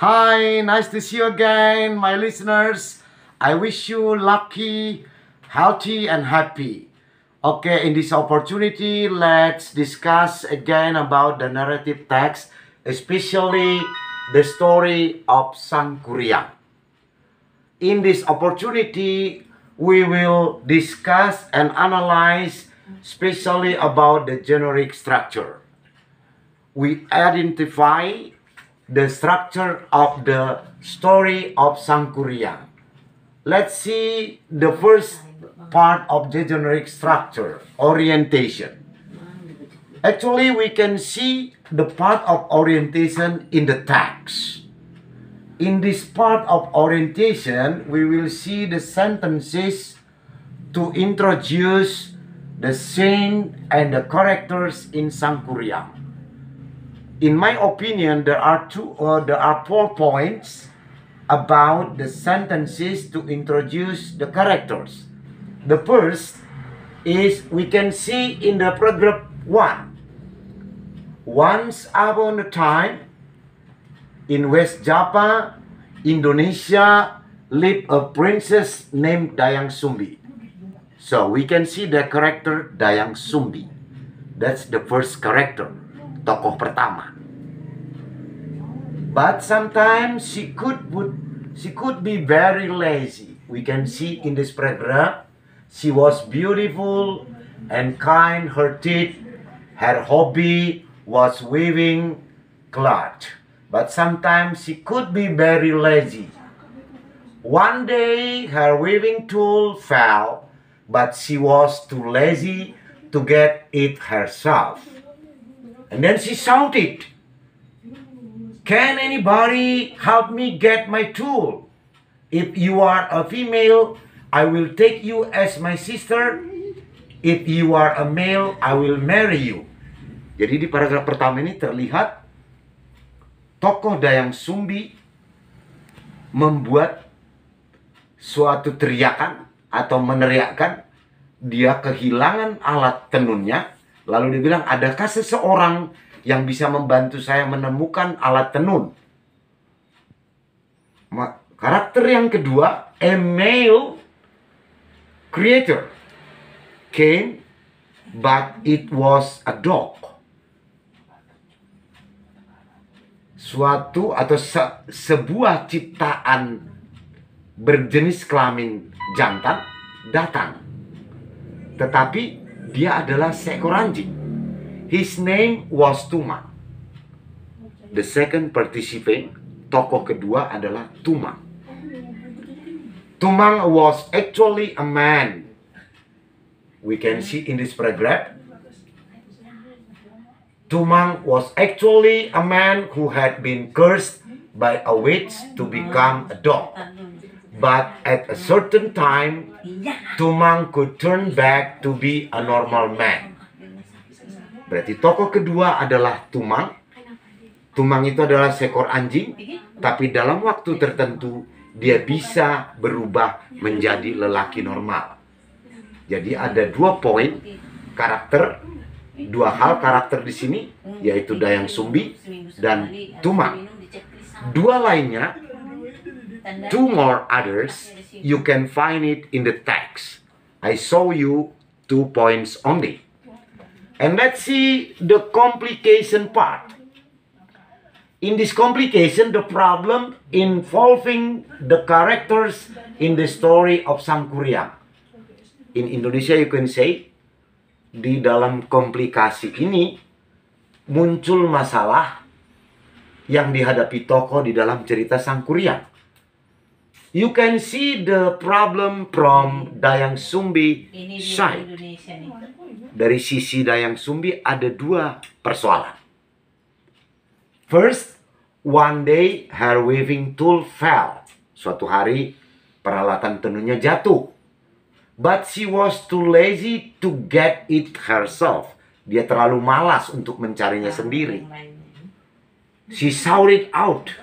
Hi, nice to see you again, my listeners. I wish you lucky, healthy, and happy. Okay, in this opportunity, let's discuss again about the narrative text, especially the story of Sangkuriang. In this opportunity, we will discuss and analyze especially about the generic structure. We identify the structure of the story of Sangkuriang. Let's see the first part of the generic structure, orientation. Actually, we can see the part of orientation in the text. In this part of orientation, we will see the sentences to introduce the scene and the characters in Sangkuriang in my opinion, there are two or uh, there are four points about the sentences to introduce the characters. The first is we can see in the paragraph 1. Once upon a time, in West Java, Indonesia, lived a princess named Dayang Sumbi. So we can see the character Dayang Sumbi. That's the first character tokoh pertama. But sometimes she could would she could be very lazy. We can see in this paragraph, she was beautiful and kind Her teeth, Her hobby was weaving cloth, but sometimes she could be very lazy. One day her weaving tool fell, but she was too lazy to get it herself. And then she shouted, Can anybody help me get my tool? If you are a female, I will take you as my sister. If you are a male, I will marry you. Jadi di paragraf pertama ini terlihat tokoh Dayang Sumbi membuat suatu teriakan atau meneriakkan dia kehilangan alat tenunnya Lalu dibilang, adakah seseorang yang bisa membantu saya menemukan alat tenun? Karakter yang kedua, a male creator came, but it was a dog. Suatu atau se sebuah ciptaan berjenis kelamin jantan datang. Tetapi dia adalah seekor anjing. His name was Tuma. The second participant, tokoh kedua adalah Tuma. Tumang was actually a man. We can see in this paragraph. Tumang was actually a man who had been cursed by a witch to become a dog. But at a certain time, iya. Tumang could turn back to be a normal man. Berarti tokoh kedua adalah Tumang. Tumang itu adalah seekor anjing, tapi dalam waktu tertentu dia bisa berubah menjadi lelaki normal. Jadi ada dua poin karakter, dua hal karakter di sini, yaitu Dayang Sumbi dan Tumang. Dua lainnya two more others, you can find it in the text. I show you two points only. And let's see the complication part. In this complication, the problem involving the characters in the story of Sang Kuryang. In Indonesia, you can say, di dalam komplikasi ini muncul masalah yang dihadapi tokoh di dalam cerita Sang Kuryang. You can see the problem from Dayang Sumbi side. Dari sisi Dayang Sumbi ada dua persoalan. First, one day her weaving tool fell. Suatu hari peralatan tenunnya jatuh. But she was too lazy to get it herself. Dia terlalu malas untuk mencarinya ah, sendiri. She it out.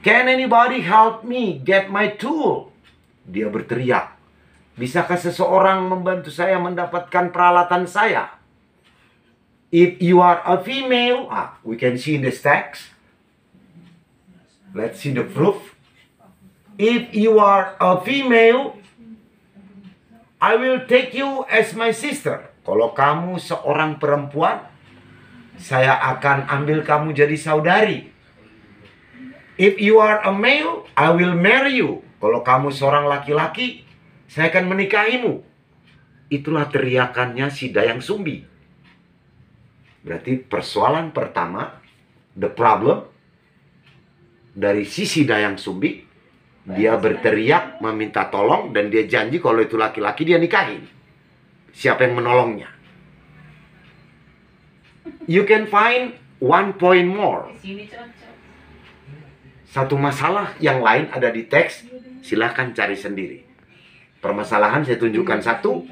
Can anybody help me get my tool? Dia berteriak. Bisakah seseorang membantu saya mendapatkan peralatan saya? If you are a female, ah, we can see in this text. Let's see the proof. If you are a female, I will take you as my sister. Kalau kamu seorang perempuan, saya akan ambil kamu jadi saudari. If you are a male, I will marry you. Kalau kamu seorang laki-laki, saya akan menikahimu. Itulah teriakannya si Dayang Sumbi. Berarti persoalan pertama, the problem dari sisi Dayang Sumbi, dia berteriak meminta tolong dan dia janji kalau itu laki-laki dia nikahin. Siapa yang menolongnya? You can find one point more satu masalah yang lain ada di teks, silahkan cari sendiri. Permasalahan saya tunjukkan satu,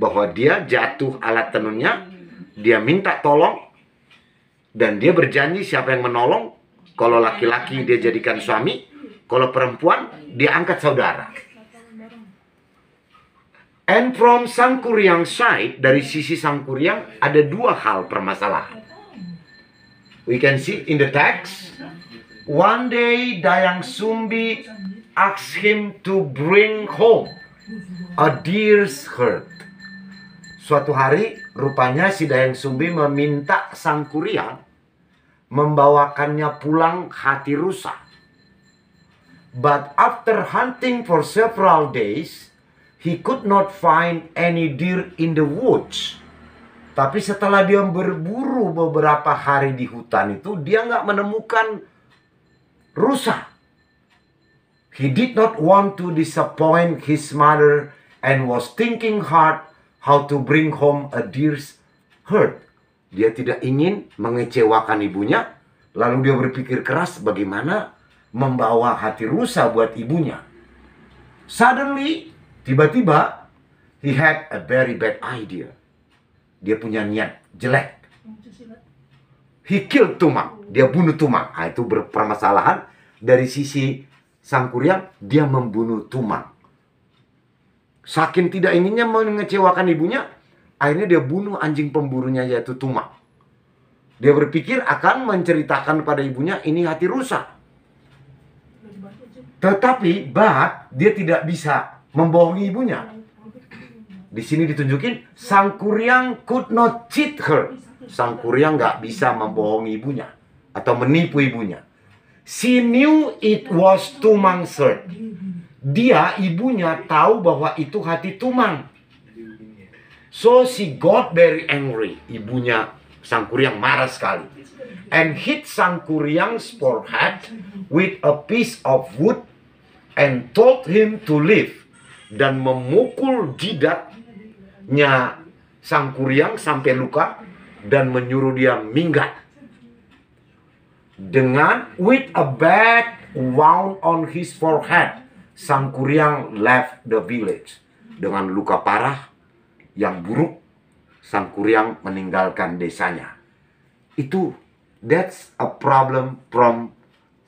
bahwa dia jatuh alat tenunnya, dia minta tolong, dan dia berjanji siapa yang menolong, kalau laki-laki dia jadikan suami, kalau perempuan dia angkat saudara. And from sangkuriang side, dari sisi sangkuriang ada dua hal permasalahan. We can see in the text One day Dayang Sumbi asked him to bring home a deer's herd. Suatu hari rupanya si Dayang Sumbi meminta sang kurian membawakannya pulang hati rusak. But after hunting for several days, he could not find any deer in the woods. Tapi setelah dia berburu beberapa hari di hutan itu, dia nggak menemukan rusak. He did not want to disappoint his mother and was thinking hard how to bring home a deer's herd. Dia tidak ingin mengecewakan ibunya, lalu dia berpikir keras bagaimana membawa hati rusa buat ibunya. Suddenly, tiba-tiba, he had a very bad idea. Dia punya niat jelek hikil tumak dia bunuh tumak nah, itu berpermasalahan dari sisi sang kuryang dia membunuh tumak saking tidak inginnya mengecewakan ibunya akhirnya dia bunuh anjing pemburunya yaitu tumak dia berpikir akan menceritakan pada ibunya ini hati rusak tetapi Bat dia tidak bisa membohongi ibunya di sini ditunjukin sang kuryang could not cheat her sang kurya nggak bisa membohongi ibunya atau menipu ibunya. She knew it was Tumang Sert. Dia ibunya tahu bahwa itu hati Tumang. So she got very angry. Ibunya sang kuryang marah sekali. And hit sang kuryang's forehead with a piece of wood and told him to leave. Dan memukul jidatnya sang kuryang sampai luka dan menyuruh dia minggat dengan with a bad wound on his forehead sang kuryang left the village dengan luka parah yang buruk sang kuryang meninggalkan desanya itu that's a problem from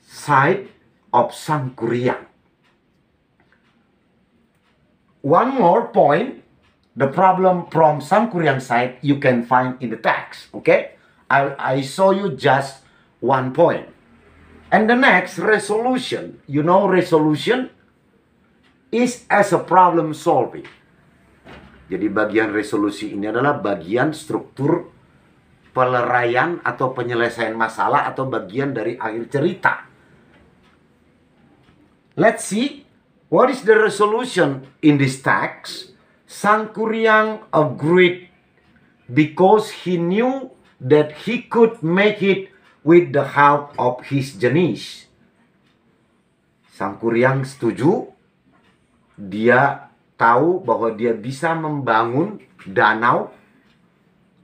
side of sang kuryang one more point the problem from some Korean side you can find in the text. Okay, I, I show you just one point. And the next resolution, you know, resolution is as a problem solving. Jadi bagian resolusi ini adalah bagian struktur peleraian atau penyelesaian masalah atau bagian dari akhir cerita. Let's see what is the resolution in this text Sangkuryang agreed because he knew that he could make it with the help of his Sang Sangkuriang setuju. Dia tahu bahwa dia bisa membangun danau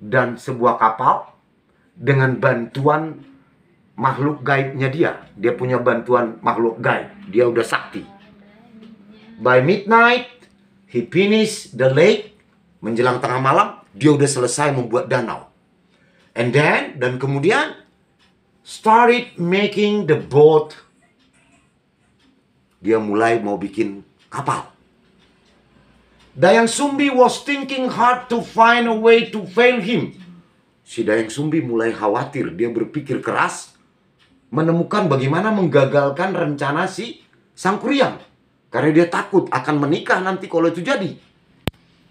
dan sebuah kapal dengan bantuan makhluk gaibnya dia. Dia punya bantuan makhluk gaib. Dia udah sakti. By midnight, He finished the lake menjelang tengah malam dia udah selesai membuat danau. And then dan kemudian started making the boat. Dia mulai mau bikin kapal. Dayang Sumbi was thinking hard to find a way to fail him. Si Dayang Sumbi mulai khawatir, dia berpikir keras menemukan bagaimana menggagalkan rencana si Sangkuriang. Karena dia takut akan menikah nanti kalau itu jadi.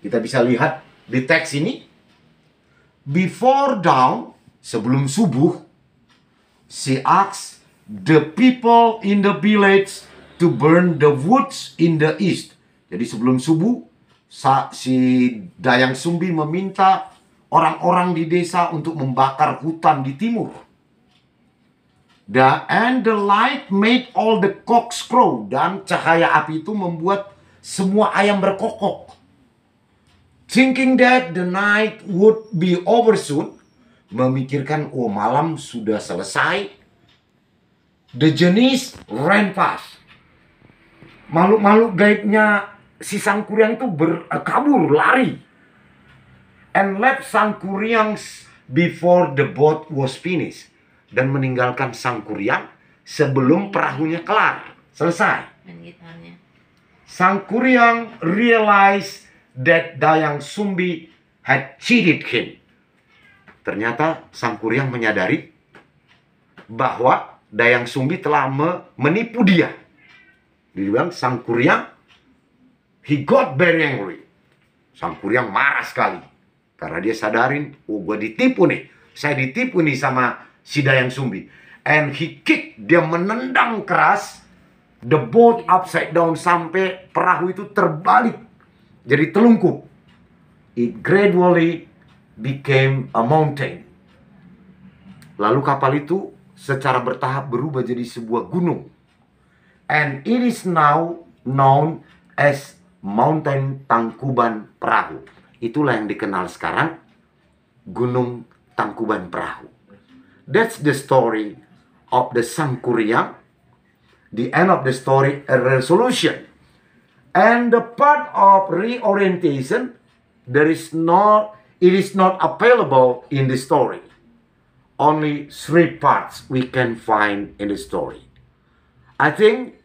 Kita bisa lihat di teks ini. Before dawn, sebelum subuh, she asks the people in the village to burn the woods in the east. Jadi sebelum subuh, si Dayang Sumbi meminta orang-orang di desa untuk membakar hutan di timur. The, and the light made all the cocks crow. Dan cahaya api itu membuat semua ayam berkokok. Thinking that the night would be over soon. Memikirkan, oh malam sudah selesai. The jenis ran fast. Makhluk-makhluk gaibnya si Sangkuriang itu berkabur, lari. And left Sangkuriang before the boat was finished dan meninggalkan sang kuryang sebelum iya. perahunya kelar, selesai. Sang kuryang realize that Dayang Sumbi had cheated him. Ternyata sang kuryang menyadari bahwa Dayang Sumbi telah menipu dia. Dibilang sang kuryang, he got very angry. Sang kuryang marah sekali. Karena dia sadarin, oh gue ditipu nih. Saya ditipu nih sama si Dayang Sumbi. And he kick, dia menendang keras the boat upside down sampai perahu itu terbalik. Jadi telungkup. It gradually became a mountain. Lalu kapal itu secara bertahap berubah jadi sebuah gunung. And it is now known as Mountain Tangkuban Perahu. Itulah yang dikenal sekarang Gunung Tangkuban Perahu. That's the story of the Sangkuriang, the end of the story, a resolution. And the part of reorientation, there is not, it is not available in the story. Only three parts we can find in the story. I think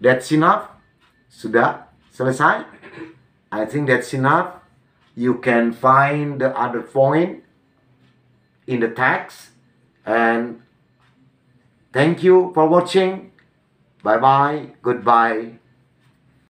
that's enough. Sudah selesai. I think that's enough. You can find the other point in the tags and thank you for watching bye bye goodbye